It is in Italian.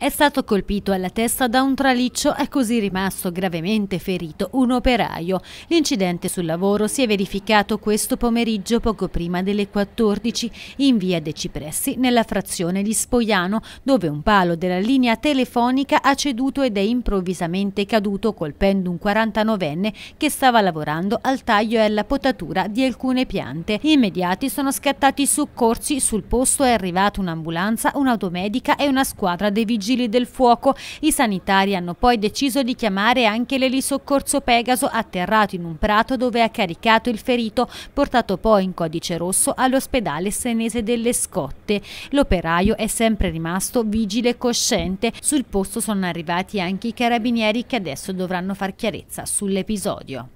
È stato colpito alla testa da un traliccio e così rimasto gravemente ferito un operaio. L'incidente sul lavoro si è verificato questo pomeriggio poco prima delle 14 in via De Cipressi nella frazione di Spoiano dove un palo della linea telefonica ha ceduto ed è improvvisamente caduto colpendo un 49enne che stava lavorando al taglio e alla potatura di alcune piante. Immediati sono scattati soccorsi, sul posto è arrivata un'ambulanza, un'automedica e una squadra dei vigili vigili del fuoco. I sanitari hanno poi deciso di chiamare anche l'elisoccorso Pegaso atterrato in un prato dove ha caricato il ferito, portato poi in codice rosso all'ospedale senese delle Scotte. L'operaio è sempre rimasto vigile e cosciente. Sul posto sono arrivati anche i carabinieri che adesso dovranno far chiarezza sull'episodio.